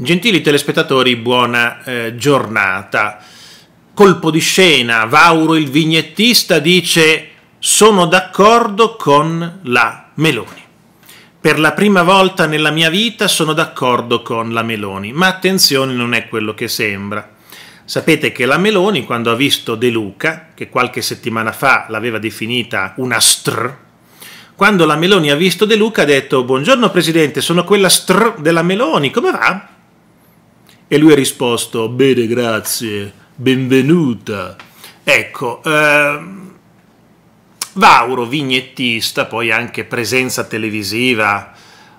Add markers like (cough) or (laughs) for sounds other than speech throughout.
Gentili telespettatori, buona eh, giornata. Colpo di scena, Vauro il vignettista dice sono d'accordo con la Meloni. Per la prima volta nella mia vita sono d'accordo con la Meloni, ma attenzione non è quello che sembra. Sapete che la Meloni quando ha visto De Luca, che qualche settimana fa l'aveva definita una str, quando la Meloni ha visto De Luca ha detto buongiorno presidente, sono quella str della Meloni, come va? E lui ha risposto, bene grazie, benvenuta. Ecco, ehm, Vauro, vignettista, poi anche presenza televisiva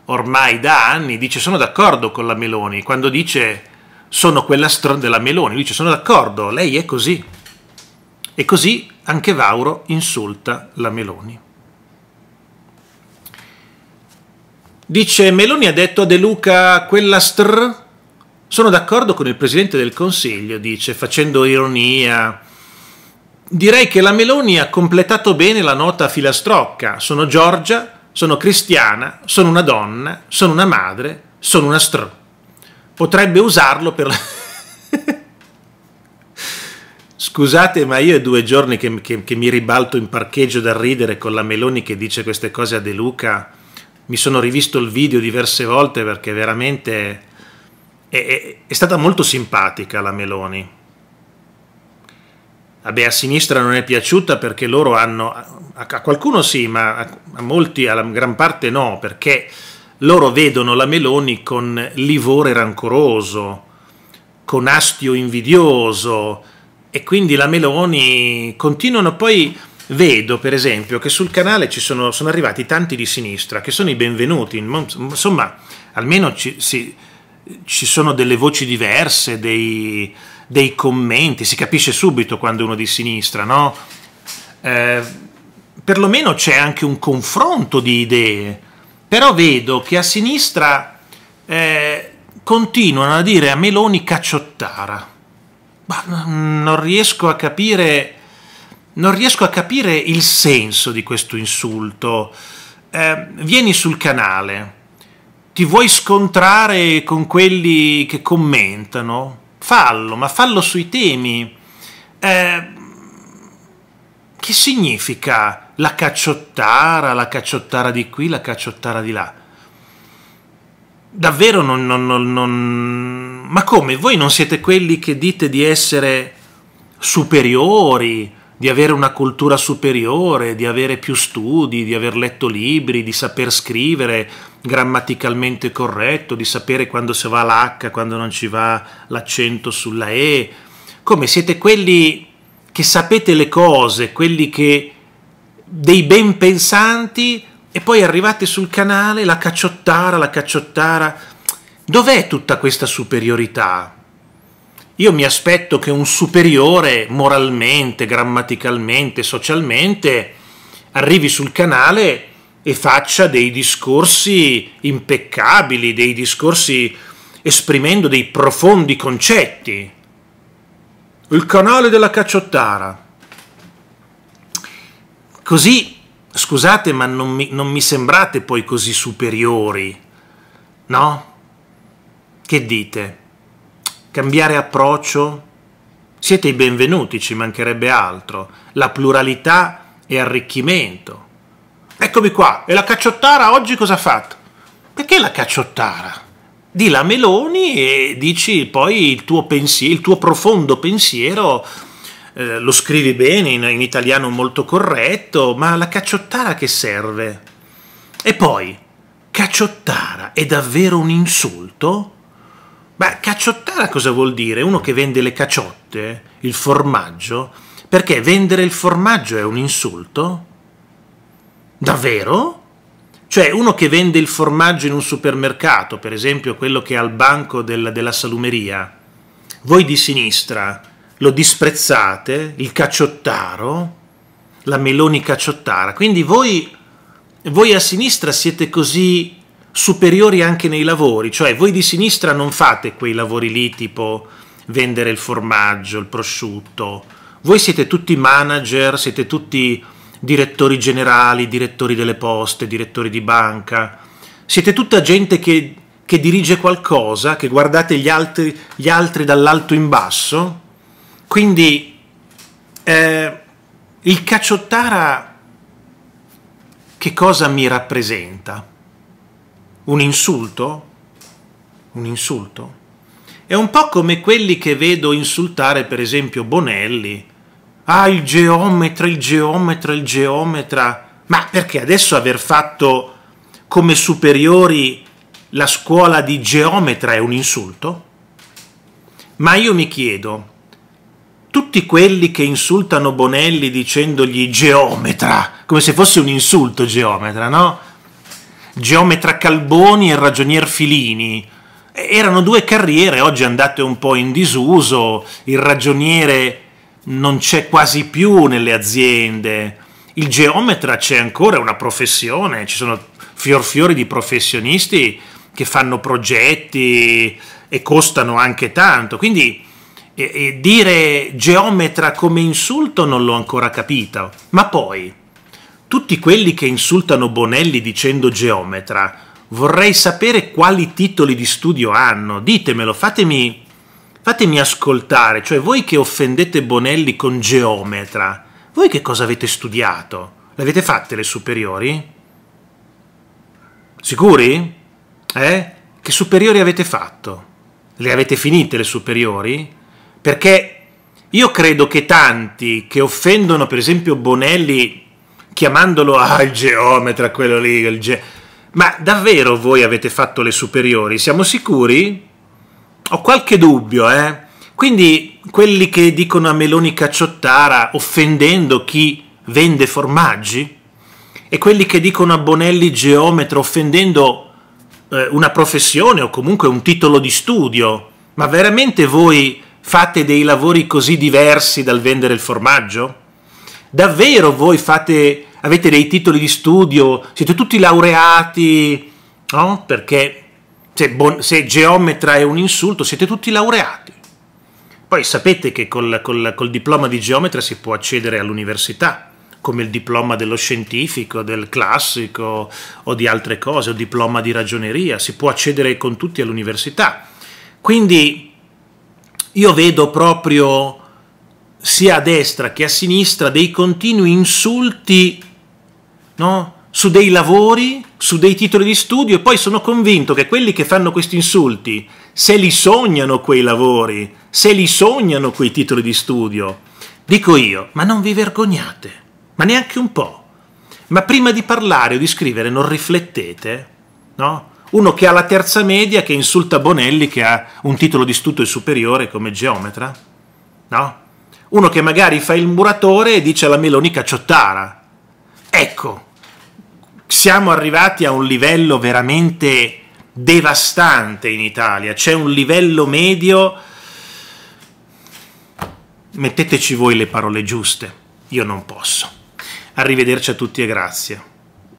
ormai da anni, dice sono d'accordo con la Meloni, quando dice sono quella str della Meloni, lui dice sono d'accordo, lei è così. E così anche Vauro insulta la Meloni. Dice Meloni ha detto a De Luca quella str sono d'accordo con il Presidente del Consiglio, dice, facendo ironia. Direi che la Meloni ha completato bene la nota filastrocca. Sono Giorgia, sono cristiana, sono una donna, sono una madre, sono una str. Potrebbe usarlo per... (laughs) Scusate, ma io è due giorni che, che, che, mi ribalto in parcheggio da ridere con la Meloni che dice queste cose a De Luca. Mi sono rivisto il video diverse volte perché veramente è, è stata molto simpatica la Meloni. Vabbè, a sinistra non è piaciuta perché loro hanno, a qualcuno sì, ma a molti, alla gran parte no, perché loro vedono la Meloni con livore rancoroso, con astio invidioso e quindi la Meloni continuano poi vedo per esempio che sul canale ci sono, sono arrivati tanti di sinistra che sono i benvenuti insomma almeno ci, si, ci sono delle voci diverse, dei, dei, commenti, si capisce subito quando uno di sinistra, no? Eh, perlomeno c'è anche un confronto di idee, però vedo che a sinistra eh, continuano a dire a Meloni cacciottara. Ma non riesco a capire non riesco a capire il senso di questo insulto. Eh, vieni sul canale, ti vuoi scontrare con quelli che commentano, fallo, ma fallo sui temi. Eh, che significa la cacciottara, la cacciottara di qui, la cacciottara di là? Davvero non, non, non, non... Ma come? Voi non siete quelli che dite di essere superiori, di avere una cultura superiore, di avere più studi, di aver letto libri, di saper scrivere grammaticalmente corretto, di sapere quando si va l'H, quando non ci va l'accento sulla E. Come siete quelli che sapete le cose, quelli che dei ben pensanti e poi arrivate sul canale la cacciottara, la cacciottara. Dov'è tutta questa superiorità? io mi aspetto che un superiore moralmente, grammaticalmente, socialmente arrivi sul canale e faccia dei discorsi impeccabili, dei discorsi esprimendo dei profondi concetti. Il canale della cacciottara. Così, scusate, ma non mi, non mi sembrate poi così superiori, no? Che dite? cambiare approccio? Siete i benvenuti, ci mancherebbe altro. La pluralità e arricchimento. Eccomi qua, e la cacciottara oggi cosa ha fatto? Perché la cacciottara? Di la Meloni e dici poi il tuo, pensiero, il tuo profondo pensiero eh, lo scrivi bene in, in italiano molto corretto, ma la cacciottara che serve? E poi, cacciottara è davvero un insulto? Ma cacciottara cosa vuol dire? Uno che vende le caciotte, il formaggio? Perché vendere il formaggio è un insulto? Davvero? Cioè uno che vende il formaggio in un supermercato, per esempio quello che è al banco del, della salumeria, voi di sinistra lo disprezzate, il cacciottaro, la Meloni cacciottara, quindi voi, voi a sinistra siete così superiori anche nei lavori, cioè voi di sinistra non fate quei lavori lì tipo vendere il formaggio, il prosciutto, voi siete tutti manager, siete tutti direttori generali, direttori delle poste, direttori di banca, siete tutta gente che, che dirige qualcosa, che guardate gli altri, gli altri dall'alto in basso, quindi eh, il cacciottara che cosa mi rappresenta? un insulto, un insulto, è un po' come quelli che vedo insultare per esempio Bonelli, ah il geometra, il geometra, il geometra, ma perché adesso aver fatto come superiori la scuola di geometra è un insulto? Ma io mi chiedo, tutti quelli che insultano Bonelli dicendogli geometra, come se fosse un insulto geometra, no? geometra Calboni e il ragionier Filini. Erano due carriere, oggi andate un po' in disuso, il ragioniere non c'è quasi più nelle aziende, il geometra c'è ancora, è una professione, ci sono fior fiori di professionisti che fanno progetti e costano anche tanto, quindi e dire geometra come insulto non l'ho ancora capito, ma poi tutti quelli che insultano Bonelli dicendo geometra, vorrei sapere quali titoli di studio hanno. Ditemelo, fatemi, fatemi ascoltare. Cioè, voi che offendete Bonelli con geometra, voi che cosa avete studiato? Le avete fatte le superiori? Sicuri? Eh? Che superiori avete fatto? Le avete finite le superiori? Perché io credo che tanti che offendono per esempio Bonelli chiamandolo ah il geometra, quello lì, il ge... ma davvero voi avete fatto le superiori? Siamo sicuri? Ho qualche dubbio, eh? Quindi quelli che dicono a Meloni cacciottara offendendo chi vende formaggi? E quelli che dicono a Bonelli geometra offendendo eh, una professione o comunque un titolo di studio? Ma veramente voi fate dei lavori così diversi dal vendere il formaggio? Davvero voi fate avete dei titoli di studio, siete tutti laureati, no? Perché se, bon- se geometra è un insulto, siete tutti laureati. Poi sapete che col, col, col diploma di geometra si può accedere all'università, come il diploma dello scientifico, del classico o di altre cose, o diploma di ragioneria, si può accedere con tutti all'università. Quindi io vedo proprio sia a destra che a sinistra dei continui insulti no? su dei lavori, su dei titoli di studio e poi sono convinto che quelli che fanno questi insulti, se li sognano quei lavori, se li sognano quei titoli di studio, dico io, ma non vi vergognate, ma neanche un po'. Ma prima di parlare o di scrivere non riflettete, no? Uno che ha la terza media che insulta Bonelli che ha un titolo di studio superiore come geometra, no? Uno che magari fa il muratore e dice alla Meloni cacciottara. Ecco, siamo arrivati a un livello veramente devastante in Italia, c'è un livello medio, metteteci voi le parole giuste, io non posso. Arrivederci a tutti e grazie.